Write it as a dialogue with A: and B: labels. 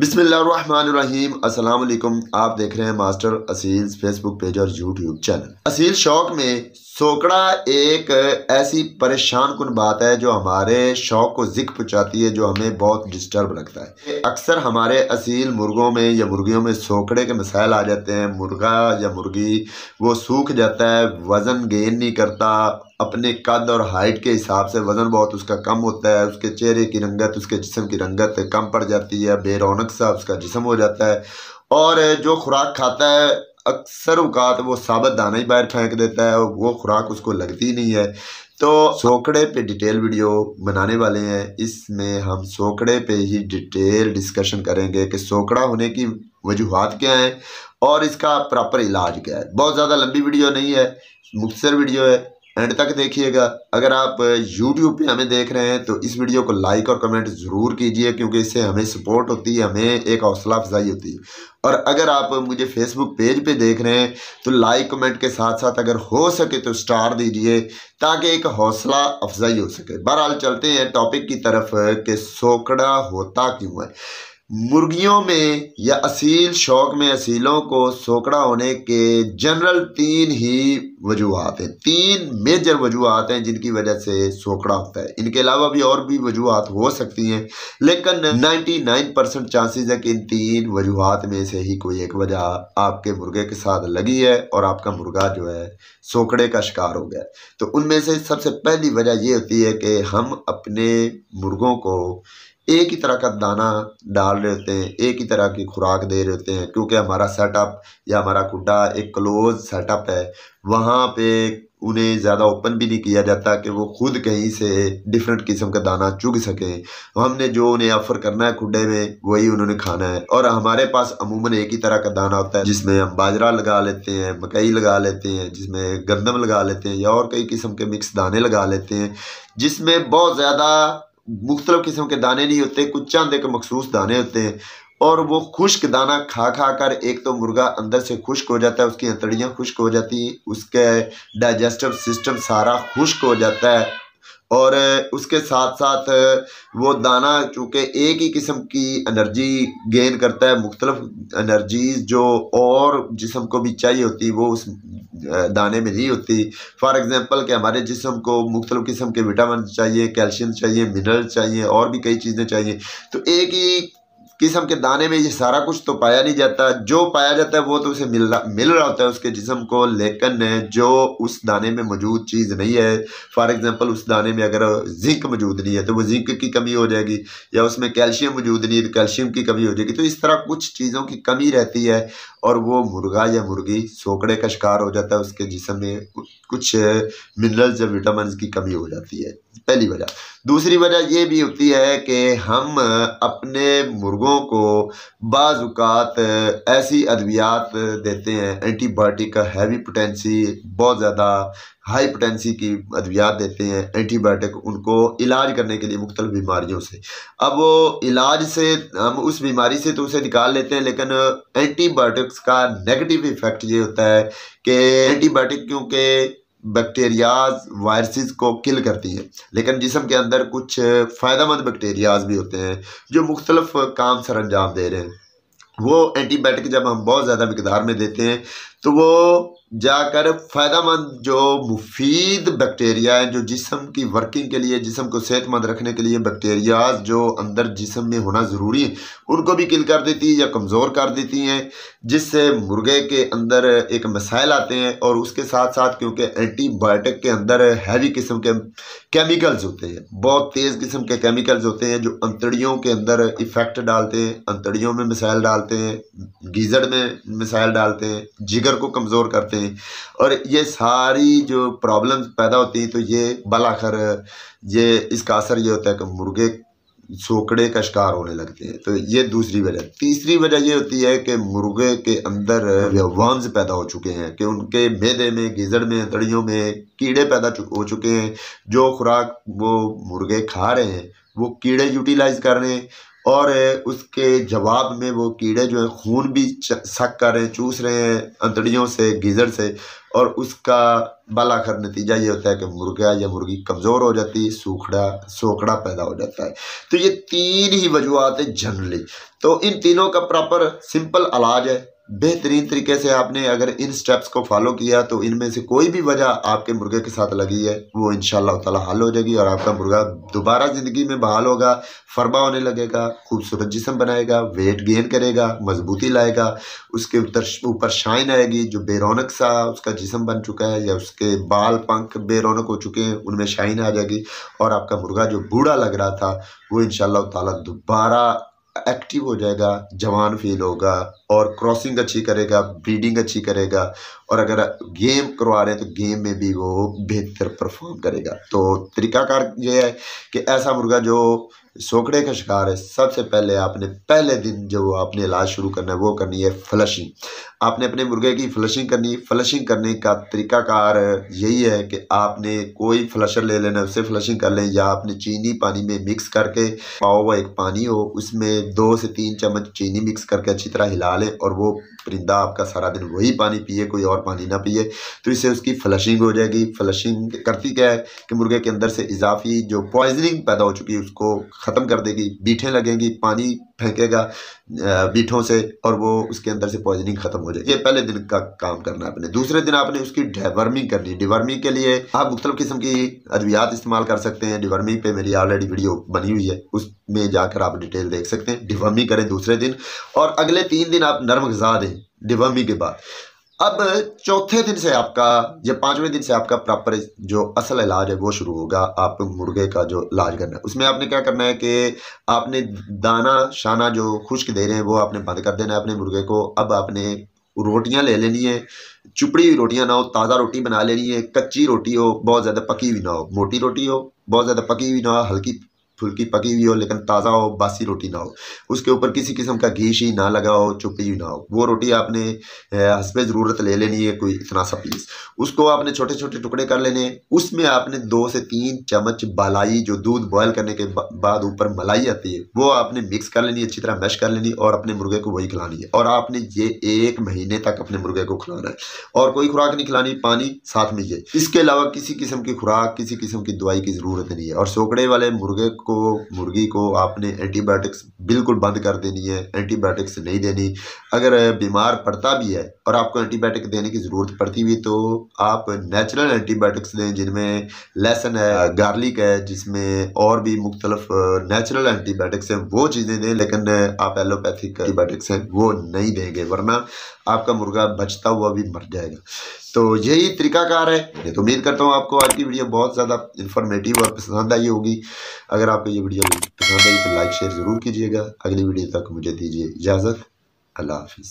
A: बिस्मिल्लाम अस्सलाम आप देख रहे हैं मास्टर असील फेसबुक पेज और यूट्यूब चैनल असील शौक में सोकड़ा एक ऐसी परेशान कन बात है जो हमारे शौक को जिक पहुँचाती है जो हमें बहुत डिस्टर्ब रखता है अक्सर हमारे असील मुर्गों में या मुर्गियों में सोकड़े के मसाइल आ जाते हैं मुर्गा या मुर्गी वो सूख जाता है वज़न गेन नहीं करता अपने कद और हाइट के हिसाब से वज़न बहुत उसका कम होता है उसके चेहरे की रंगत उसके जिसम की रंगत कम पड़ जाती है बेरौनक सा उसका जिसम हो जाता है और जो खुराक खाता है अक्सर उकात वो साबत दाना ही बाहर फेंक देता है और वो खुराक उसको लगती नहीं है तो सोकड़े पे डिटेल वीडियो बनाने वाले हैं इसमें हम सोकड़े पे ही डिटेल डिस्कशन करेंगे कि सोकड़ा होने की वजूहत क्या हैं और इसका प्रॉपर इलाज क्या है बहुत ज़्यादा लंबी वीडियो नहीं है मुख्तर वीडियो है एंड तक देखिएगा अगर आप YouTube पे हमें देख रहे हैं तो इस वीडियो को लाइक और कमेंट ज़रूर कीजिए क्योंकि इससे हमें सपोर्ट होती है हमें एक हौसला अफजाई होती है और अगर आप मुझे फेसबुक पेज पे देख रहे हैं तो लाइक कमेंट के साथ साथ अगर हो सके तो स्टार दीजिए ताकि एक हौसला अफजाई हो सके बहरहाल चलते हैं टॉपिक की तरफ कि सोकड़ा होता क्यों है मुर्गियों में या असील शौक में असीलों को सोकड़ा होने के जनरल तीन ही वजूहत हैं तीन मेजर वजूहत हैं जिनकी वजह से सोकड़ा होता है इनके अलावा भी और भी वजूहत हो सकती हैं लेकिन 99 परसेंट चांसेज है कि इन तीन वजूहत में से ही कोई एक वजह आपके मुर्गे के साथ लगी है और आपका मुर्गा जो है सोकड़े का शिकार हो गया तो उनमें से सबसे पहली वजह ये होती है कि हम अपने मुर्गों को एक ही तरह का दाना डाल रहे होते हैं एक ही तरह की खुराक दे रहे होते हैं क्योंकि हमारा सेटअप या हमारा कुड्डा एक क्लोज सेटअप है वहाँ पे उन्हें ज़्यादा ओपन भी नहीं किया जाता कि वो खुद कहीं से डिफरेंट किस्म का दाना चुग सकें हमने जो उन्हें ऑफ़र करना है खुडे में वही उन्होंने खाना है और हमारे पास अमूमन एक ही तरह का दाना होता है जिसमें हम बाजरा लगा लेते हैं मकई लगा लेते हैं जिसमें गंदम लगा लेते हैं या और कई किस्म के मिक्स दाने लगा लेते हैं जिसमें बहुत ज़्यादा मुख्तलिफ़ किस्म के दाने नहीं होते कुछ चंद एक मखसूस दाने होते हैं और वो खुश्क दाना खा खा कर एक तो मुर्गा अंदर से खुश्क हो जाता है उसकी हथड़ियाँ खुश्क हो जाती हैं उसके डाइजेस्टिव सिस्टम सारा खुश्क हो जाता है और उसके साथ साथ वो दाना चूँकि एक ही किस्म की एनर्जी गेन करता है मुख्तलफ एनर्जीज जो और जिसम को भी चाहिए होती है वो उस दाने में नहीं होती फॉर एग्ज़ाम्पल कि हमारे जिसम को मुख्तल किस्म के विटामिन चाहिए कैल्शियम चाहिए मिनरल चाहिए और भी कई चीज़ें चाहिए तो एक ही किस्म के दाने में ये सारा कुछ तो पाया नहीं जाता जो पाया जाता है वो तो उसे मिल रहा मिल रहा होता है उसके जिसम को लेकिन जो उस दाने में मौजूद चीज़ नहीं है फॉर एग्ज़ाम्पल उस दाने में अगर जिंक मौजूद नहीं है तो वो जिंक की कमी हो जाएगी या उसमें कैल्शियम मौजूद नहीं है तो कैल्शियम की कमी हो जाएगी तो इस तरह कुछ चीज़ों की कमी रहती है और वो मुर्गा या मुर्गी सोकड़े का शिकार हो जाता है उसके जिसम में कुछ मिनरल्स या विटामिन की कमी हो जाती है पहली वजह दूसरी वजह ये भी होती है कि हम अपने मुर्गों को बाज़ात ऐसी अद्वियात देते हैं एंटीबायोटिक का हैवी पोटेंसी बहुत ज़्यादा पोटेंसी की अद्वियात देते हैं एंटीबायोटिक उनको इलाज करने के लिए मुख्तल बीमारियों से अब वो इलाज से हम उस बीमारी से तो उसे निकाल लेते हैं लेकिन एंटीबायोटिक्स का नेगेटिव इफ़ेक्ट ये होता है कि एंटीबायोटिक क्योंकि बैक्टीरियाज वायरसेस को किल करती हैं लेकिन जिसम के अंदर कुछ फ़ायदा मंद बैक्टीरियाज भी होते हैं जो मुख्तलफ़ काम सर अंजाम दे रहे हैं वो एंटीबायोटिक जब हम बहुत ज़्यादा मकदार में देते हैं तो वो जाकर फ़ायदामंद जो मुफीद बैक्टीरिया है जो जिसम की वर्किंग के लिए जिसम को सेहतमंद रखने के लिए बैक्टीरियाज जो अंदर जिसम में होना ज़रूरी है उनको भी किल कर देती है या कमज़ोर कर देती हैं जिससे मुर्गे के अंदर एक मसाइल आते हैं और उसके साथ साथ क्योंकि एंटीबायोटिक के अंदर हैवी किस्म के केमिकल्स होते हैं बहुत तेज़ किस्म के केमिकल्स होते हैं जो अंतड़ियों के अंदर इफ़ेक्ट डालते हैं अंतड़ियों में मिसाइल डालते हैं गीज़र में मिसाइल डालते हैं जिगर को कमज़ोर करते हैं और ये सारी जो प्रॉब्लम्स पैदा होती हैं तो ये बलाखर ये इसका असर ये होता है कि मुर्गे सोकड़े का शिकार होने लगते हैं तो ये दूसरी वजह तीसरी वजह ये होती है कि मुर्गे के अंदर व्यवहांस पैदा हो चुके हैं कि उनके मैदे में गीजड़ में तड़ियों में कीड़े पैदा हो चुके हैं जो खुराक वो मुर्गे खा रहे हैं वो कीड़े यूटिलाइज कर रहे हैं और उसके जवाब में वो कीड़े जो है खून भी सक कर रहे हैं चूस रहे हैं अंतड़ियों से गीज़र से और उसका बालाखर नतीजा ये होता है कि मुर्गा या मुर्गी कमज़ोर हो जाती है सूखड़ा सोखड़ा पैदा हो जाता है तो ये तीन ही वजूहत हैं जनरली तो इन तीनों का प्रॉपर सिंपल इलाज है बेहतरीन तरीके से आपने अगर इन स्टेप्स को फॉलो किया तो इनमें से कोई भी वजह आपके मुर्गे के साथ लगी है वो इन ताला हल हो जाएगी और आपका मुर्गा दोबारा ज़िंदगी में बहाल होगा फरमा होने लगेगा खूबसूरत जिसम बनाएगा वेट गेन करेगा मजबूती लाएगा उसके ऊपर ऊपर शाइन आएगी जो बेरोनक सा उसका जिसम बन चुका है या उसके बाल पंख बेरोनक हो चुके हैं उनमें शाइन आ जाएगी और आपका मुर्गा जो बूढ़ा लग रहा था वो इन ताला दोबारा एक्टिव हो जाएगा जवान फील होगा और क्रॉसिंग अच्छी करेगा ब्रीडिंग अच्छी करेगा और अगर गेम करवा रहे हैं तो गेम में भी वो बेहतर परफॉर्म करेगा तो तरीकाकार ये है कि ऐसा मुर्गा जो सोकड़े का शिकार है सबसे पहले आपने पहले दिन जो आपने इलाज शुरू करना है वो करनी है फ्लशिंग आपने अपने मुर्गे की फ्लशिंग करनी फ्लशिंग करने का तरीकाकार यही है कि आपने कोई फ्लशर ले लेना उससे फ्लशिंग कर लें या आपने चीनी पानी में मिक्स करके पाओ व एक पानी हो उसमें दो से तीन चम्मच चीनी मिक्स करके अच्छी तरह हिला लें और वो परिंदा आपका सारा दिन वही पानी पिए कोई और पानी ना पिए तो इससे उसकी फ्लशिंग हो जाएगी फ्लशिंग करती क्या है कि मुर्गे के अंदर से इजाफी जो पॉइजनिंग पैदा हो चुकी है उसको ख़त्म कर देगी बीठें लगेंगी पानी फेंकेगा बीठों से और वो उसके अंदर से पॉइजनिंग खत्म हो जाए ये पहले दिन का काम करना है अपने दूसरे दिन आपने उसकी डिवर्मिंग करनी डिवर्मिंग के लिए आप मुख्तलिफ किस्म की अद्वियात इस्तेमाल कर सकते हैं डिवर्मिंग पे मेरी ऑलरेडी वीडियो बनी हुई है उसमें जाकर आप डिटेल देख सकते हैं डिवर्मिंग करें दूसरे दिन और अगले तीन दिन आप नर्म गजा दें डिवर्मिंग के बाद अब चौथे दिन से आपका या पाँचवें दिन से आपका प्रॉपर जो असल इलाज है वो शुरू होगा आप मुर्गे का जो इलाज करना है उसमें आपने क्या करना है कि आपने दाना शाना जो खुश्क दे रहे हैं वो आपने बंद कर देना है अपने मुर्गे को अब आपने रोटियां ले लेनी है चुपड़ी हुई रोटियां ना हो ताज़ा रोटी बना लेनी है कच्ची रोटी हो बहुत ज़्यादा पकी हुई ना हो मोटी रोटी हो बहुत ज़्यादा पकी हुई ना हो हल्की फुल्की पकी हुई हो लेकिन ताज़ा हो बासी रोटी ना हो उसके ऊपर किसी किस्म का घी शी ना लगा हो चुपी हुई ना हो वो रोटी आपने हंसब ज़रूरत ले लेनी है कोई इतना सा पीस उसको आपने छोटे छोटे टुकड़े कर लेने उसमें आपने दो से तीन चम्मच बलाई जो दूध बॉयल करने के बाद ऊपर मलाई आती है वो आपने मिक्स कर लेनी अच्छी तरह मैश कर लेनी और अपने मुर्गे को वही खिलानी है और आपने ये एक महीने तक अपने मुर्गे को खिलाना है और कोई खुराक नहीं खिलानी पानी साथ में ये इसके अलावा किसी किस्म की खुराक किसी किस्म की दवाई की ज़रूरत नहीं है और सोकड़े वाले मुर्गे को को मुर्गी को आपने एंटीबायोटिक्स बिल्कुल बंद कर देनी है एंटीबायोटिक्स नहीं देनी अगर बीमार पड़ता भी है और आपको एंटीबायोटिक देने की ज़रूरत पड़ती भी तो आप नेचुरल एंटीबायोटिक्स दें जिनमें लहसन है गार्लिक है जिसमें और भी मुख्तलफ नेचुरल एंटीबायोटिक्स हैं वो चीज़ें दें लेकिन आप एलोपैथिक एंटीबायोटिक्स हैं वो नहीं देंगे वरना आपका मुर्गा बचता हुआ भी मर जाएगा तो यही तरीकाकार है तो उम्मीद करता हूँ आपको आज की वीडियो बहुत ज़्यादा इन्फॉर्मेटिव और पसंद आई होगी अगर आप आपको ये वीडियो पसंद आई तो लाइक शेयर ज़रूर कीजिएगा अगली वीडियो तक मुझे दीजिए इजाज़त अल्लाह हाफिज़